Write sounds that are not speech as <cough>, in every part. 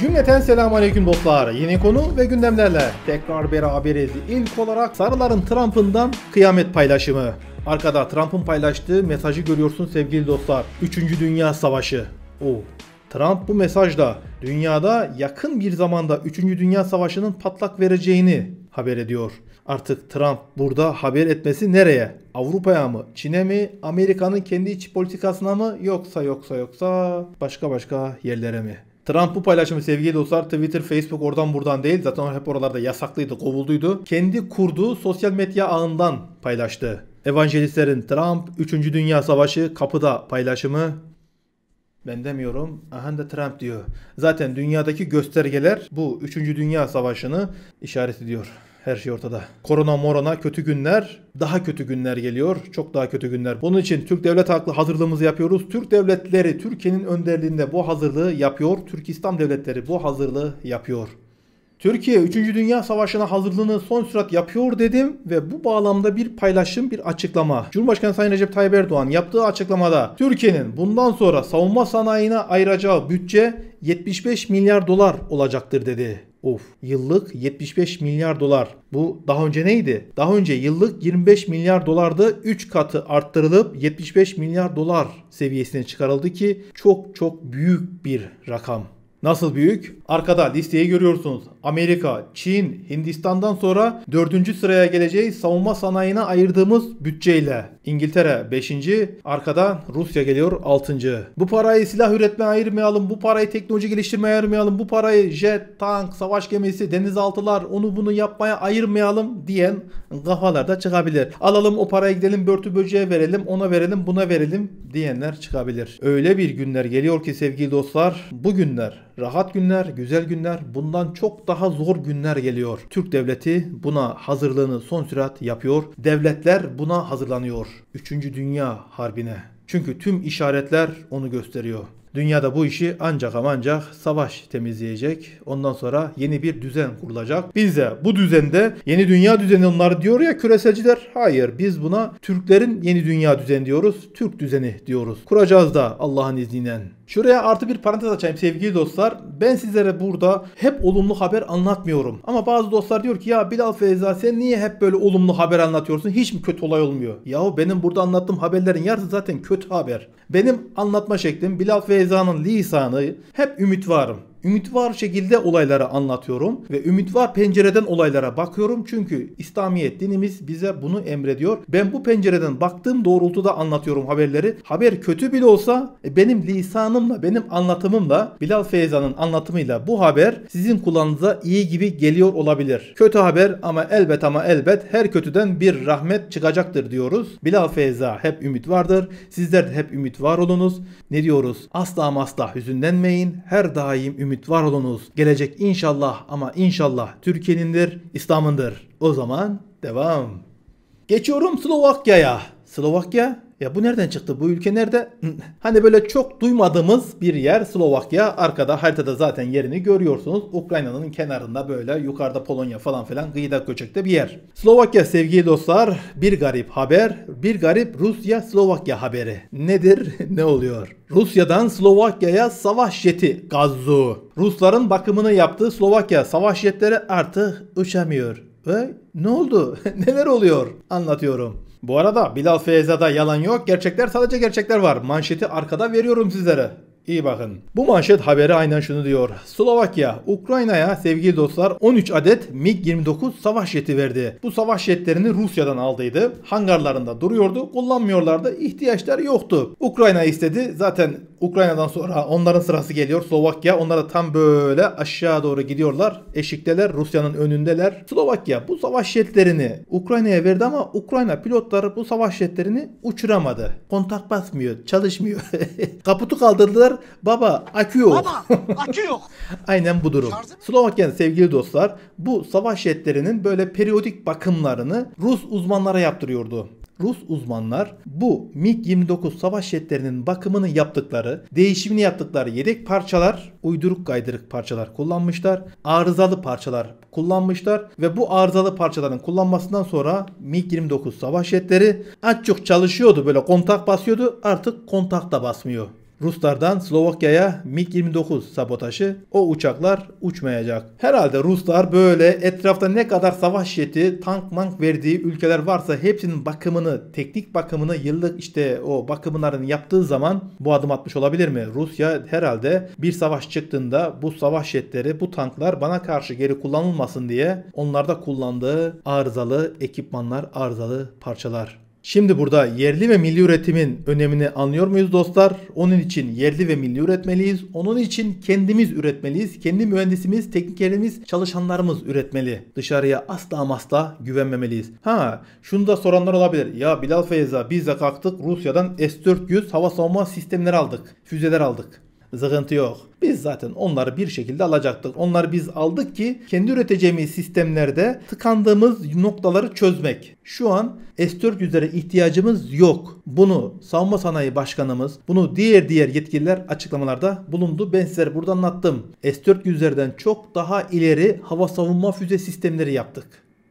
Cümleten selam aleyküm dostlar. Yeni konu ve gündemlerle tekrar beraberiz. İlk olarak sarıların Trump'ından kıyamet paylaşımı. Arkada Trump'ın paylaştığı mesajı görüyorsun sevgili dostlar. 3. Dünya Savaşı. Oo. Trump bu mesajda dünyada yakın bir zamanda 3. Dünya Savaşı'nın patlak vereceğini haber ediyor. Artık Trump burada haber etmesi nereye? Avrupa'ya mı? Çin'e mi? Amerika'nın kendi iç politikasına mı? Yoksa yoksa yoksa başka başka yerlere mi? Trump bu paylaşımı sevgili dostlar Twitter, Facebook oradan buradan değil zaten hep oralarda yasaklıydı, kovulduydu. Kendi kurduğu sosyal medya ağından paylaştı. Evangelistlerin Trump 3. Dünya Savaşı kapıda paylaşımı ben demiyorum. Aha da Trump diyor. Zaten dünyadaki göstergeler bu 3. Dünya Savaşı'nı işaret ediyor. Her şey ortada. Korona morona kötü günler, daha kötü günler geliyor. Çok daha kötü günler. Bunun için Türk Devlet Haklı hazırlığımızı yapıyoruz. Türk devletleri Türkiye'nin önderliğinde bu hazırlığı yapıyor. Türk İslam devletleri bu hazırlığı yapıyor. Türkiye 3. Dünya Savaşı'na hazırlığını son sürat yapıyor dedim ve bu bağlamda bir paylaşım, bir açıklama. Cumhurbaşkanı Sayın Recep Tayyip Erdoğan yaptığı açıklamada Türkiye'nin bundan sonra savunma sanayine ayıracağı bütçe 75 milyar dolar olacaktır dedi. Of yıllık 75 milyar dolar. Bu daha önce neydi? Daha önce yıllık 25 milyar dolardı. 3 katı arttırılıp 75 milyar dolar seviyesine çıkarıldı ki çok çok büyük bir rakam. Nasıl büyük? Arkada listeyi görüyorsunuz. Amerika, Çin, Hindistan'dan sonra 4. sıraya geleceği savunma sanayine ayırdığımız bütçeyle. İngiltere 5. Arkada Rusya geliyor 6. Bu parayı silah üretme ayırmayalım. Bu parayı teknoloji geliştirmeye ayırmayalım. Bu parayı jet, tank, savaş gemisi, denizaltılar onu bunu yapmaya ayırmayalım diyen da çıkabilir. Alalım o parayı gidelim börtü böceğe verelim ona verelim buna verelim diyenler çıkabilir. Öyle bir günler geliyor ki sevgili dostlar bu günler Rahat günler, güzel günler, bundan çok daha zor günler geliyor. Türk devleti buna hazırlığını son sürat yapıyor. Devletler buna hazırlanıyor. 3. Dünya Harbi'ne. Çünkü tüm işaretler onu gösteriyor. Dünyada bu işi ancak ama ancak savaş temizleyecek. Ondan sonra yeni bir düzen kurulacak. Biz de bu düzende yeni dünya düzeni onlar diyor ya küreselciler. Hayır biz buna Türklerin yeni dünya düzeni diyoruz. Türk düzeni diyoruz. Kuracağız da Allah'ın izniyle. Şuraya artı bir parantez açayım sevgili dostlar. Ben sizlere burada hep olumlu haber anlatmıyorum. Ama bazı dostlar diyor ki ya Bilal Feyza sen niye hep böyle olumlu haber anlatıyorsun? Hiç mi kötü olay olmuyor? Yahu benim burada anlattığım haberlerin yarısı zaten kötü haber. Benim anlatma şeklim Bilal Feyza'nın lisanı hep ümit varım. Ümit var şekilde olayları anlatıyorum ve ümit var pencereden olaylara bakıyorum. Çünkü İslamiyet dinimiz bize bunu emrediyor. Ben bu pencereden baktığım doğrultuda anlatıyorum haberleri. Haber kötü bile olsa e, benim lisanımla, benim anlatımımla, Bilal Feyza'nın anlatımıyla bu haber sizin kulağınıza iyi gibi geliyor olabilir. Kötü haber ama elbet ama elbet her kötüden bir rahmet çıkacaktır diyoruz. Bilal Feyza hep ümit vardır. Sizler de hep ümit var olunuz. Ne diyoruz? Asla asla hüzünlenmeyin. Her daim ümit ümit var olunuz. Gelecek inşallah ama inşallah Türkiye'nindir, İslam'ındır. O zaman devam. Geçiyorum Slovakya'ya. Slovakya. Ya bu nereden çıktı? Bu ülke nerede? <laughs> hani böyle çok duymadığımız bir yer Slovakya. Arkada haritada zaten yerini görüyorsunuz. Ukrayna'nın kenarında böyle yukarıda Polonya falan filan gıyda köçekte bir yer. Slovakya sevgili dostlar bir garip haber. Bir garip Rusya Slovakya haberi. Nedir? <laughs> ne oluyor? Rusya'dan Slovakya'ya savaş jeti gazzu. Rusların bakımını yaptığı Slovakya savaş jetleri artık uçamıyor. Ve ne oldu? <laughs> Neler oluyor? Anlatıyorum. Bu arada Bilal Feyza'da yalan yok, gerçekler sadece gerçekler var. Manşeti arkada veriyorum sizlere. İyi bakın. Bu manşet haberi aynen şunu diyor. Slovakya, Ukrayna'ya sevgili dostlar 13 adet MiG-29 savaş jeti verdi. Bu savaş jetlerini Rusya'dan aldıydı. Hangarlarında duruyordu. Kullanmıyorlardı. ihtiyaçları yoktu. Ukrayna istedi. Zaten Ukrayna'dan sonra onların sırası geliyor. Slovakya onlara tam böyle aşağı doğru gidiyorlar. Eşikteler Rusya'nın önündeler. Slovakya bu savaş jetlerini Ukrayna'ya verdi ama Ukrayna pilotları bu savaş jetlerini uçuramadı. Kontak basmıyor, çalışmıyor. <laughs> Kaputu kaldırdılar, Baba akü yok. Baba akü yok. <laughs> Aynen bu durum. Slovakya'nın sevgili dostlar bu savaş jetlerinin böyle periyodik bakımlarını Rus uzmanlara yaptırıyordu. Rus uzmanlar bu MiG-29 savaş jetlerinin bakımını yaptıkları, değişimini yaptıkları yedek parçalar, uyduruk gaydırık parçalar kullanmışlar, arızalı parçalar kullanmışlar ve bu arızalı parçaların kullanmasından sonra MiG-29 savaş jetleri açık çalışıyordu böyle kontak basıyordu artık kontak da basmıyor. Ruslardan Slovakya'ya MiG-29 sabotajı o uçaklar uçmayacak. Herhalde Ruslar böyle etrafta ne kadar savaş jeti, tank mank verdiği ülkeler varsa hepsinin bakımını, teknik bakımını yıllık işte o bakımlarını yaptığı zaman bu adım atmış olabilir mi? Rusya herhalde bir savaş çıktığında bu savaş jetleri, bu tanklar bana karşı geri kullanılmasın diye onlarda kullandığı arızalı ekipmanlar, arızalı parçalar. Şimdi burada yerli ve milli üretimin önemini anlıyor muyuz dostlar? Onun için yerli ve milli üretmeliyiz. Onun için kendimiz üretmeliyiz. Kendi mühendisimiz, teknikerimiz, çalışanlarımız üretmeli. Dışarıya asla masla güvenmemeliyiz. Ha, şunu da soranlar olabilir. Ya Bilal Feyza biz de kalktık Rusya'dan S-400 hava savunma sistemleri aldık. Füzeler aldık. Sıkıntı yok. Biz zaten onları bir şekilde alacaktık. Onları biz aldık ki kendi üreteceğimiz sistemlerde tıkandığımız noktaları çözmek. Şu an S-400'lere ihtiyacımız yok. Bunu savunma sanayi başkanımız, bunu diğer diğer yetkililer açıklamalarda bulundu. Ben sizlere burada anlattım. S-400'lerden çok daha ileri hava savunma füze sistemleri yaptık.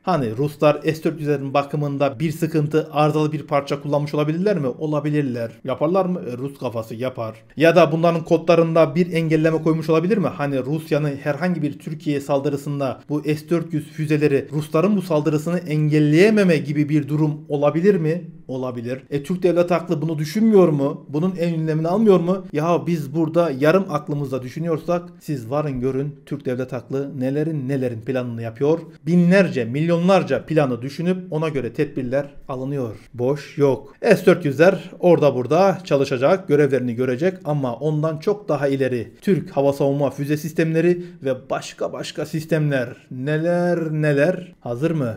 Hani Ruslar S-400'lerin bakımında bir sıkıntı arızalı bir parça kullanmış olabilirler mi? Olabilirler. Yaparlar mı? E, Rus kafası yapar. Ya da bunların kodlarında bir engelleme koymuş olabilir mi? Hani Rusya'nın herhangi bir Türkiye saldırısında bu S-400 füzeleri Rusların bu saldırısını engelleyememe gibi bir durum olabilir mi? olabilir. E Türk devlet aklı bunu düşünmüyor mu? Bunun en önlemini almıyor mu? Ya biz burada yarım aklımızda düşünüyorsak siz varın görün Türk devlet aklı nelerin nelerin planını yapıyor. Binlerce, milyonlarca planı düşünüp ona göre tedbirler alınıyor. Boş yok. S-400'ler orada burada çalışacak, görevlerini görecek ama ondan çok daha ileri Türk hava savunma füze sistemleri ve başka başka sistemler neler neler hazır mı?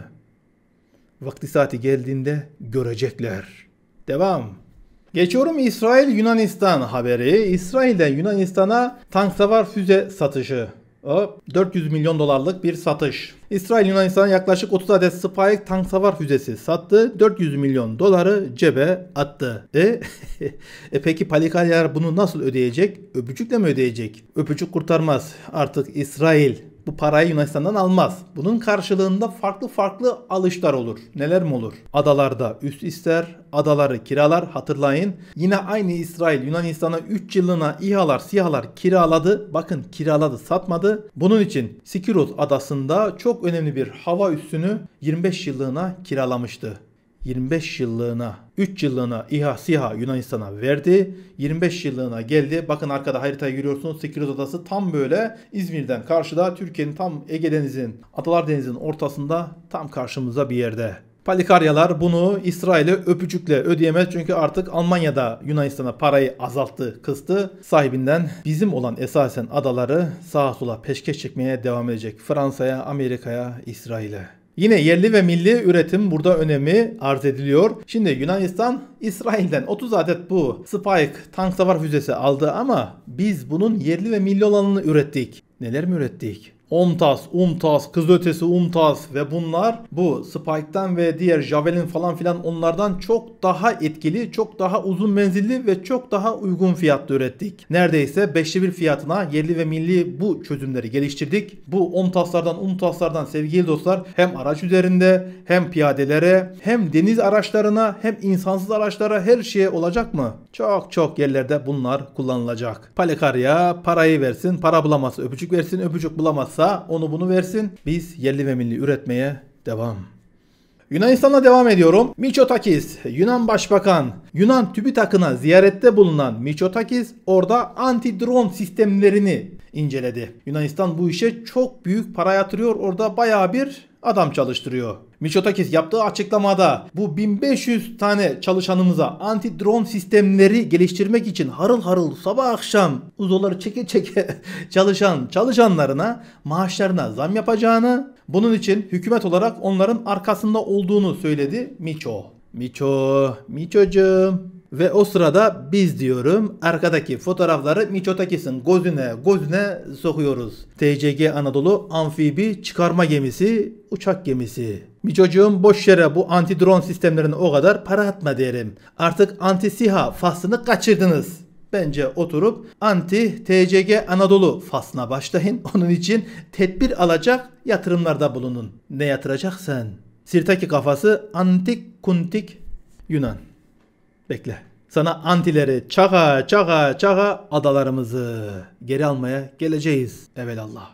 Vakti saati geldiğinde görecekler. Devam. Geçiyorum İsrail-Yunanistan haberi. İsrail'den Yunanistan'a tank savar füze satışı. O 400 milyon dolarlık bir satış. İsrail Yunanistan'a yaklaşık 30 adet Spike tank savar füzesi sattı. 400 milyon doları cebe attı. E, <laughs> e peki Palikalyer bunu nasıl ödeyecek? Öpücükle mi ödeyecek? Öpücük kurtarmaz. Artık İsrail bu parayı Yunanistan'dan almaz. Bunun karşılığında farklı farklı alışlar olur. Neler mi olur? Adalarda üst ister, adaları kiralar hatırlayın. Yine aynı İsrail Yunanistan'a 3 yılına İHA'lar, SİHA'lar kiraladı. Bakın kiraladı, satmadı. Bunun için Sikiros adasında çok önemli bir hava üssünü 25 yıllığına kiralamıştı. 25 yıllığına 3 yıllığına İHA SİHA Yunanistan'a verdi. 25 yıllığına geldi. Bakın arkada haritayı görüyorsunuz. Sikiriz Adası tam böyle İzmir'den karşıda Türkiye'nin tam Ege Denizi'nin Atalar Denizi'nin ortasında tam karşımıza bir yerde. Palikaryalar bunu İsrail'e öpücükle ödeyemez çünkü artık Almanya'da Yunanistan'a parayı azalttı, kıstı. Sahibinden bizim olan esasen adaları sağa sola peşkeş çekmeye devam edecek. Fransa'ya, Amerika'ya, İsrail'e. Yine yerli ve milli üretim burada önemi arz ediliyor. Şimdi Yunanistan İsrail'den 30 adet bu Spike tank savar füzesi aldı ama biz bunun yerli ve milli olanını ürettik. Neler mi ürettik? Omtas, Umtas, Kızılötesi, Umtas ve bunlar bu Spike'den ve diğer Javelin falan filan onlardan çok daha etkili, çok daha uzun menzilli ve çok daha uygun fiyatlı ürettik. Neredeyse 5'li bir fiyatına yerli ve milli bu çözümleri geliştirdik. Bu Omtaslardan, Umtaslardan sevgili dostlar hem araç üzerinde hem piyadelere hem deniz araçlarına hem insansız araçlara her şeye olacak mı? Çok çok yerlerde bunlar kullanılacak. Palekarya parayı versin, para bulamazsa öpücük versin, öpücük bulamazsa varsa onu bunu versin. Biz yerli ve milli üretmeye devam. Yunanistan'a devam ediyorum. Miçotakis, Yunan Başbakan, Yunan TÜBİTAK'ına ziyarette bulunan Miçotakis orada anti-drone sistemlerini inceledi. Yunanistan bu işe çok büyük para yatırıyor. Orada baya bir adam çalıştırıyor. Michotakis yaptığı açıklamada bu 1500 tane çalışanımıza anti-drone sistemleri geliştirmek için harıl harıl sabah akşam uzoları çeke çeke <laughs> çalışan çalışanlarına maaşlarına zam yapacağını, bunun için hükümet olarak onların arkasında olduğunu söyledi Micho. Micho, Miçocuğum. Ve o sırada biz diyorum arkadaki fotoğrafları Miçotakis'in gözüne gözüne sokuyoruz. TCG Anadolu amfibi çıkarma gemisi, uçak gemisi. Miçocuğum boş yere bu anti drone sistemlerine o kadar para atma derim. Artık anti siha faslını kaçırdınız. Bence oturup anti TCG Anadolu faslına başlayın. <laughs> Onun için tedbir alacak yatırımlarda bulunun. Ne yatıracaksan. Sirtaki kafası antik kuntik Yunan. Bekle. Sana antileri çaka çaka çaka adalarımızı geri almaya geleceğiz evelallah.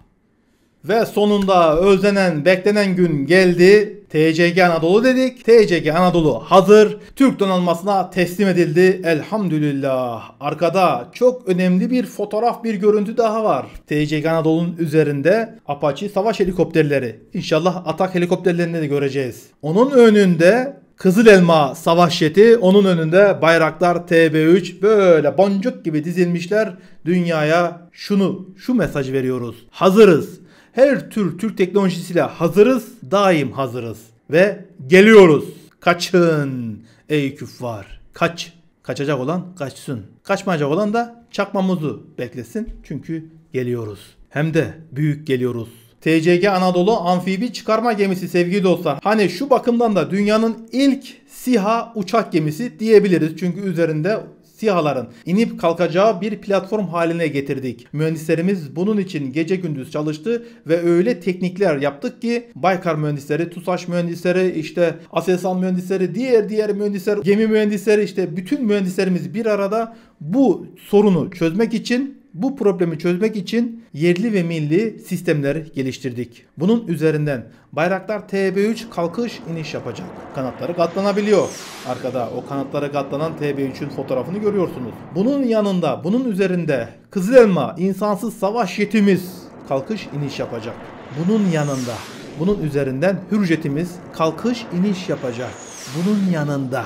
Ve sonunda özlenen beklenen gün geldi. TCG Anadolu dedik. TCG Anadolu hazır. Türk donanmasına teslim edildi. Elhamdülillah. Arkada çok önemli bir fotoğraf bir görüntü daha var. TCG Anadolu'nun üzerinde Apache savaş helikopterleri. İnşallah atak helikopterlerini de göreceğiz. Onun önünde Kızıl Elma savaş yeti, onun önünde bayraklar TB3 böyle boncuk gibi dizilmişler. Dünyaya şunu şu mesaj veriyoruz. Hazırız. Her tür Türk teknolojisiyle hazırız. Daim hazırız. Ve geliyoruz. Kaçın ey küffar. Kaç. Kaçacak olan kaçsın. Kaçmayacak olan da çakmamızı beklesin. Çünkü geliyoruz. Hem de büyük geliyoruz. TCG Anadolu amfibi çıkarma gemisi sevgili dostlar. Hani şu bakımdan da dünyanın ilk SİHA uçak gemisi diyebiliriz. Çünkü üzerinde SİHA'ların inip kalkacağı bir platform haline getirdik. Mühendislerimiz bunun için gece gündüz çalıştı ve öyle teknikler yaptık ki Baykar mühendisleri, TUSAŞ mühendisleri, işte ASELSAN mühendisleri, diğer diğer mühendisler, gemi mühendisleri işte bütün mühendislerimiz bir arada bu sorunu çözmek için bu problemi çözmek için yerli ve milli sistemler geliştirdik. Bunun üzerinden bayraklar TB3 kalkış iniş yapacak. Kanatları katlanabiliyor. Arkada o kanatları katlanan TB3'ün fotoğrafını görüyorsunuz. Bunun yanında bunun üzerinde Kızıl Elma insansız savaş yetimiz kalkış iniş yapacak. Bunun yanında bunun üzerinden Hürjetimiz kalkış iniş yapacak. Bunun yanında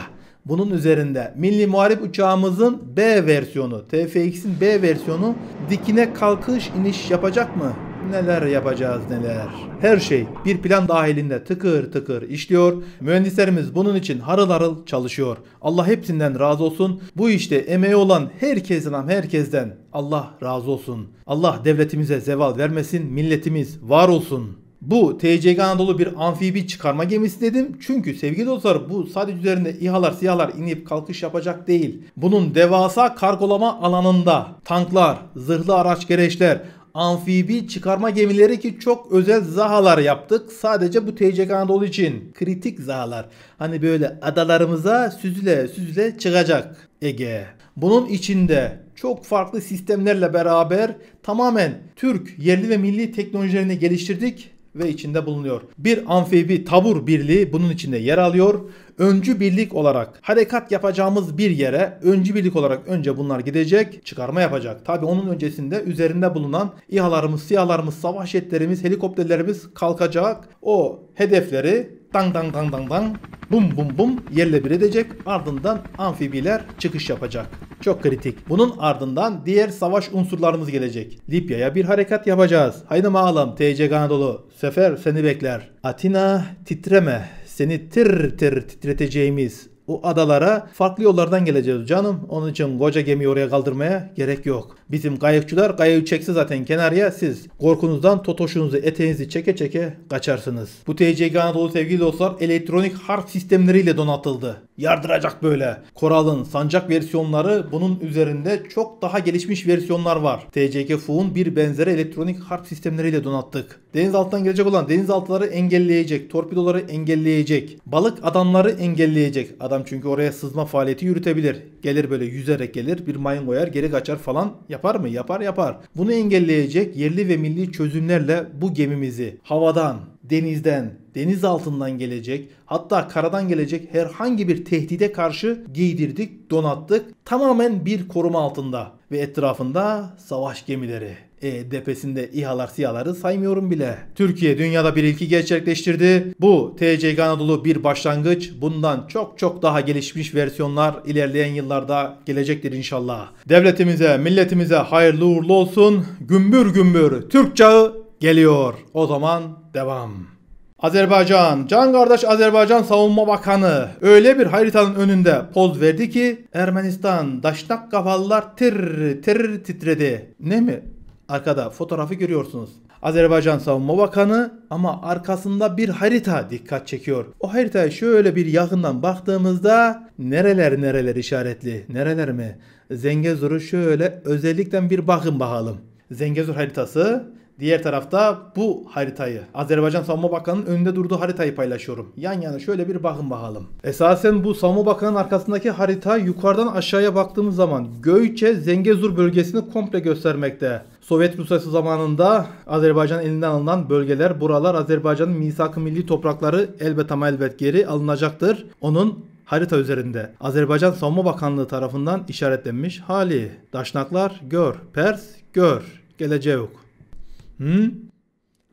bunun üzerinde milli muharip uçağımızın B versiyonu, TFX'in B versiyonu dikine kalkış iniş yapacak mı? Neler yapacağız neler. Her şey bir plan dahilinde tıkır tıkır işliyor. Mühendislerimiz bunun için harıl harıl çalışıyor. Allah hepsinden razı olsun. Bu işte emeği olan herkesin ham herkesten Allah razı olsun. Allah devletimize zeval vermesin. Milletimiz var olsun. Bu TCG Anadolu bir amfibi çıkarma gemisi dedim. Çünkü sevgili dostlar bu sadece üzerinde İHA'lar SİHA'lar inip kalkış yapacak değil. Bunun devasa kargolama alanında tanklar, zırhlı araç gereçler, amfibi çıkarma gemileri ki çok özel zahalar yaptık. Sadece bu TCG Anadolu için kritik zahalar. Hani böyle adalarımıza süzüle süzüle çıkacak Ege. Bunun içinde çok farklı sistemlerle beraber tamamen Türk yerli ve milli teknolojilerini geliştirdik ve içinde bulunuyor. Bir amfibi tabur birliği bunun içinde yer alıyor öncü birlik olarak harekat yapacağımız bir yere öncü birlik olarak önce bunlar gidecek, çıkarma yapacak. Tabi onun öncesinde üzerinde bulunan İHA'larımız, SİHA'larımız, savaş jetlerimiz, helikopterlerimiz kalkacak. O hedefleri dang dang dang dang dang bum bum bum yerle bir edecek. Ardından amfibiler çıkış yapacak. Çok kritik. Bunun ardından diğer savaş unsurlarımız gelecek. Libya'ya bir harekat yapacağız. Haydi mağlam T.C. Anadolu. Sefer seni bekler. Atina titreme seni tir tir titreteceğimiz o adalara farklı yollardan geleceğiz canım. Onun için koca gemiyi oraya kaldırmaya gerek yok. Bizim kayıkçılar kayığı çekse zaten kenarya siz korkunuzdan totoşunuzu eteğinizi çeke çeke kaçarsınız. Bu TCG Anadolu sevgili dostlar elektronik harp sistemleriyle donatıldı. Yardıracak böyle. Koral'ın sancak versiyonları bunun üzerinde çok daha gelişmiş versiyonlar var. TCG FU'nun bir benzeri elektronik harp sistemleriyle donattık. Deniz gelecek olan denizaltıları engelleyecek, torpidoları engelleyecek, balık adamları engelleyecek. Adam çünkü oraya sızma faaliyeti yürütebilir. Gelir böyle yüzerek gelir, bir mayın koyar, geri kaçar falan yapar Yapar mı? Yapar yapar. Bunu engelleyecek yerli ve milli çözümlerle bu gemimizi havadan, denizden, deniz altından gelecek hatta karadan gelecek herhangi bir tehdide karşı giydirdik, donattık. Tamamen bir koruma altında ve etrafında savaş gemileri e, depesinde İHA'lar SİHA'ları saymıyorum bile. Türkiye dünyada bir ilki gerçekleştirdi. Bu TCG Anadolu bir başlangıç. Bundan çok çok daha gelişmiş versiyonlar ilerleyen yıllarda gelecektir inşallah. Devletimize, milletimize hayırlı uğurlu olsun. Gümbür gümbür Türk çağı geliyor. O zaman devam. Azerbaycan, can kardeş Azerbaycan Savunma Bakanı öyle bir haritanın önünde poz verdi ki Ermenistan daşnak kafalılar tir tir titredi. Ne mi? Arkada fotoğrafı görüyorsunuz. Azerbaycan Savunma Bakanı ama arkasında bir harita dikkat çekiyor. O haritaya şöyle bir yakından baktığımızda nereler nereler işaretli. Nereler mi? Zengezur'u şöyle özellikle bir bakın bakalım. Zengezur haritası Diğer tarafta bu haritayı, Azerbaycan Savunma Bakanı'nın önünde durduğu haritayı paylaşıyorum. Yan yana şöyle bir bakın bakalım. Esasen bu Savunma Bakanı'nın arkasındaki harita yukarıdan aşağıya baktığımız zaman Göyçe, Zengezur bölgesini komple göstermekte. Sovyet Rusyası zamanında Azerbaycan elinden alınan bölgeler buralar Azerbaycan'ın misak milli toprakları elbet ama elbet geri alınacaktır. Onun harita üzerinde Azerbaycan Savunma Bakanlığı tarafından işaretlenmiş hali. Daşnaklar gör, Pers gör, geleceği yok. Hmm?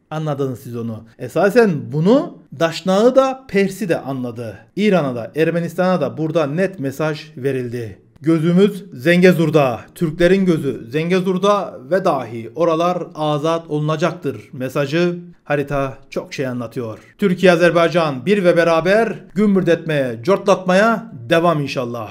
Anladınız siz onu. Esasen bunu Daşnağı da Pers'i de anladı. İran'a da Ermenistan'a da burada net mesaj verildi. Gözümüz Zengezur'da, Türklerin gözü Zengezur'da ve dahi oralar azat olunacaktır mesajı harita çok şey anlatıyor. Türkiye-Azerbaycan bir ve beraber gümbürt etmeye, cortlatmaya devam inşallah.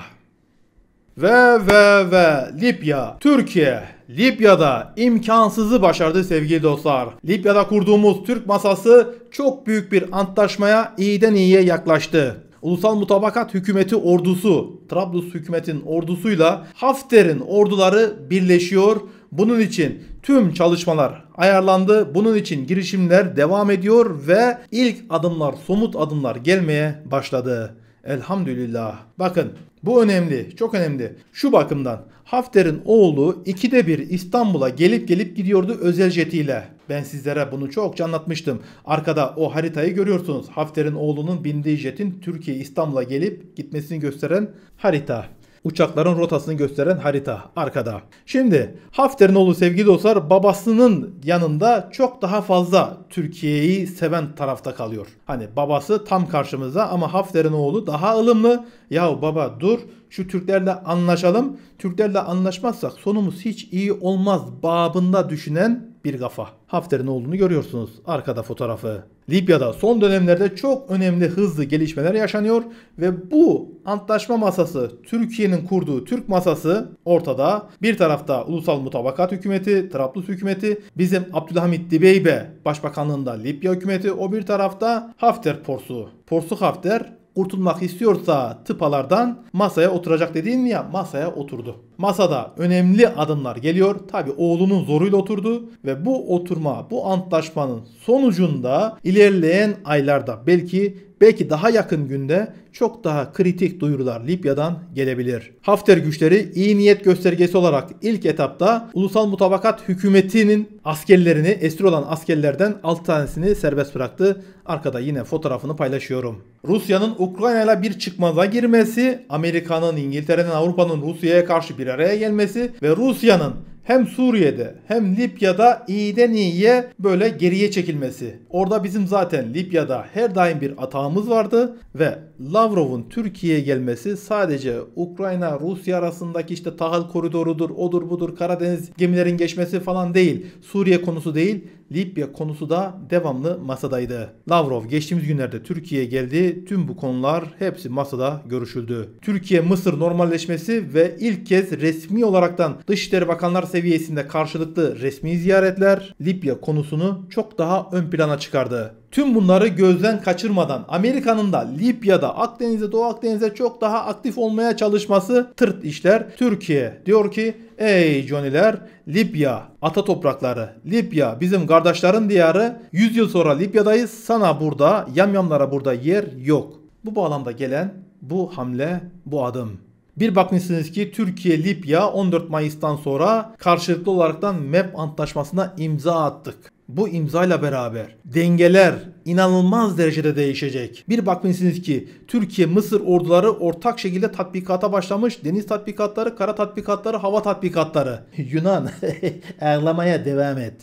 Ve ve ve Libya, Türkiye, Libya'da imkansızı başardı sevgili dostlar. Libya'da kurduğumuz Türk masası çok büyük bir antlaşmaya iyiden iyiye yaklaştı. Ulusal Mutabakat Hükümeti ordusu, Trablus hükümetin ordusuyla Hafter'in orduları birleşiyor. Bunun için tüm çalışmalar ayarlandı. Bunun için girişimler devam ediyor ve ilk adımlar, somut adımlar gelmeye başladı. Elhamdülillah. Bakın bu önemli, çok önemli. Şu bakımdan Hafter'in oğlu ikide bir İstanbul'a gelip gelip gidiyordu özel jetiyle. Ben sizlere bunu çokça anlatmıştım. Arkada o haritayı görüyorsunuz. Hafter'in oğlunun bindiği jetin Türkiye İstanbul'a gelip gitmesini gösteren harita uçakların rotasını gösteren harita arkada. Şimdi Hafter'in oğlu sevgili dostlar babasının yanında çok daha fazla Türkiye'yi seven tarafta kalıyor. Hani babası tam karşımızda ama Hafter'in oğlu daha ılımlı. Yahu baba dur şu Türklerle anlaşalım. Türklerle anlaşmazsak sonumuz hiç iyi olmaz babında düşünen bir kafa. Hafter'in olduğunu görüyorsunuz arkada fotoğrafı. Libya'da son dönemlerde çok önemli hızlı gelişmeler yaşanıyor ve bu antlaşma masası Türkiye'nin kurduğu Türk masası ortada. Bir tarafta Ulusal Mutabakat Hükümeti, Trablus Hükümeti, bizim Abdülhamit Dibeybe Başbakanlığında Libya Hükümeti, o bir tarafta Hafter Porsu. Porsu Hafter kurtulmak istiyorsa tıpalardan masaya oturacak dediğin ya masaya oturdu. Masada önemli adımlar geliyor. Tabi oğlunun zoruyla oturdu ve bu oturma, bu antlaşmanın sonucunda ilerleyen aylarda belki belki daha yakın günde çok daha kritik duyurular Libya'dan gelebilir. Hafter güçleri iyi niyet göstergesi olarak ilk etapta Ulusal Mutabakat Hükümeti'nin askerlerini, esir olan askerlerden 6 tanesini serbest bıraktı. Arkada yine fotoğrafını paylaşıyorum. Rusya'nın Ukrayna'yla bir çıkmaza girmesi, Amerika'nın, İngiltere'nin, Avrupa'nın Rusya'ya karşı bir bir araya gelmesi ve Rusya'nın hem Suriye'de hem Libya'da iyiden iyiye böyle geriye çekilmesi. Orada bizim zaten Libya'da her daim bir atağımız vardı ve Lavrov'un Türkiye'ye gelmesi sadece Ukrayna Rusya arasındaki işte tahıl koridorudur, odur budur, Karadeniz gemilerin geçmesi falan değil. Suriye konusu değil. Libya konusu da devamlı masadaydı. Lavrov geçtiğimiz günlerde Türkiye'ye geldi. Tüm bu konular hepsi masada görüşüldü. Türkiye-Mısır normalleşmesi ve ilk kez resmi olaraktan Dışişleri Bakanlar seviyesinde karşılıklı resmi ziyaretler Libya konusunu çok daha ön plana çıkardı. Tüm bunları gözden kaçırmadan Amerika'nın da Libya'da Akdeniz'de Doğu Akdeniz'de çok daha aktif olmaya çalışması tırt işler. Türkiye diyor ki ey Johnny'ler Libya ata toprakları Libya bizim kardeşlerin diyarı 100 yıl sonra Libya'dayız sana burada yamyamlara burada yer yok. Bu bağlamda gelen bu hamle bu adım. Bir bakmışsınız ki Türkiye Libya 14 Mayıs'tan sonra karşılıklı olaraktan MEP antlaşmasına imza attık bu imzayla beraber dengeler inanılmaz derecede değişecek. Bir bakmışsınız ki Türkiye Mısır orduları ortak şekilde tatbikata başlamış. Deniz tatbikatları, kara tatbikatları, hava tatbikatları. <laughs> Yunan <laughs> ağlamaya devam et.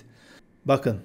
Bakın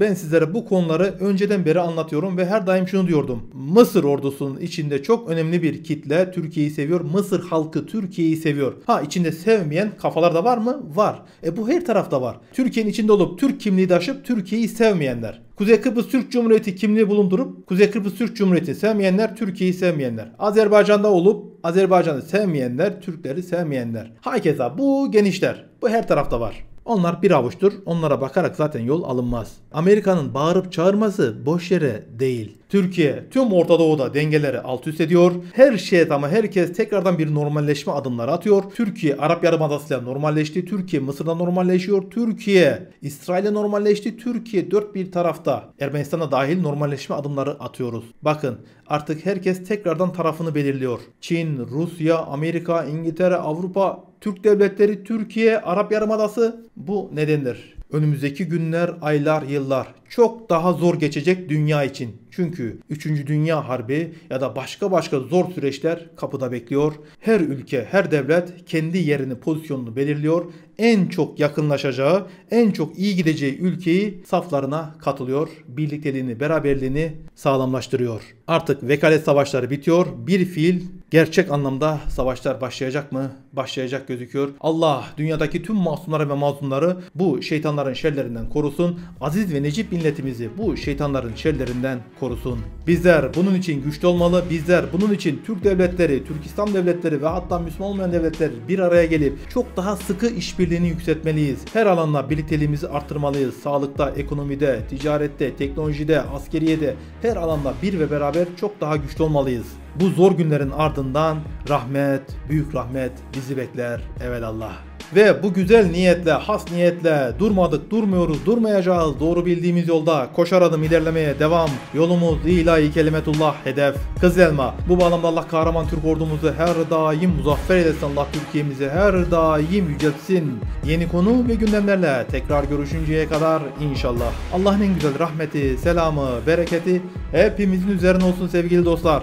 ben sizlere bu konuları önceden beri anlatıyorum ve her daim şunu diyordum. Mısır ordusunun içinde çok önemli bir kitle Türkiye'yi seviyor. Mısır halkı Türkiye'yi seviyor. Ha içinde sevmeyen kafalar da var mı? Var. E bu her tarafta var. Türkiye'nin içinde olup Türk kimliği taşıp Türkiye'yi sevmeyenler. Kuzey Kıbrıs Türk Cumhuriyeti kimliği bulundurup Kuzey Kıbrıs Türk Cumhuriyeti sevmeyenler Türkiye'yi sevmeyenler. Azerbaycan'da olup Azerbaycan'ı sevmeyenler Türkleri sevmeyenler. Hakeza bu genişler. Bu her tarafta var. Onlar bir avuçtur. Onlara bakarak zaten yol alınmaz. Amerika'nın bağırıp çağırması boş yere değil. Türkiye tüm Orta Doğu'da dengeleri alt üst ediyor. Her şeye ama herkes tekrardan bir normalleşme adımları atıyor. Türkiye Arap Yarımadası'yla normalleşti. Türkiye Mısır'da normalleşiyor. Türkiye İsrail'e normalleşti. Türkiye dört bir tarafta Ermenistan'a dahil normalleşme adımları atıyoruz. Bakın artık herkes tekrardan tarafını belirliyor. Çin, Rusya, Amerika, İngiltere, Avrupa Türk devletleri, Türkiye, Arap Yarımadası bu nedendir. Önümüzdeki günler, aylar, yıllar çok daha zor geçecek dünya için. Çünkü 3. Dünya Harbi ya da başka başka zor süreçler kapıda bekliyor. Her ülke, her devlet kendi yerini, pozisyonunu belirliyor. En çok yakınlaşacağı, en çok iyi gideceği ülkeyi saflarına katılıyor. Birlikteliğini, beraberliğini sağlamlaştırıyor. Artık vekalet savaşları bitiyor. Bir fiil Gerçek anlamda savaşlar başlayacak mı? Başlayacak gözüküyor. Allah dünyadaki tüm masumları ve mazlumları bu şeytanların şerlerinden korusun. Aziz ve Necip milletimizi bu şeytanların şerlerinden korusun. Bizler bunun için güçlü olmalı. Bizler bunun için Türk devletleri, Türkistan devletleri ve hatta Müslüman olmayan devletler bir araya gelip çok daha sıkı işbirliğini yükseltmeliyiz. Her alanda birlikteliğimizi artırmalıyız. Sağlıkta, ekonomide, ticarette, teknolojide, askeriyede her alanda bir ve beraber çok daha güçlü olmalıyız. Bu zor günlerin ardından rahmet, büyük rahmet bizi bekler evelallah. Ve bu güzel niyetle, has niyetle durmadık, durmuyoruz, durmayacağız. Doğru bildiğimiz yolda koşar adım ilerlemeye devam. Yolumuz ilahi kelimetullah hedef. Kız elma. Bu bağlamda Allah kahraman Türk ordumuzu her daim muzaffer eylesin. Allah Türkiye'mizi her daim yüceltsin. Yeni konu ve gündemlerle tekrar görüşünceye kadar inşallah. Allah'ın en güzel rahmeti, selamı, bereketi hepimizin üzerine olsun sevgili dostlar.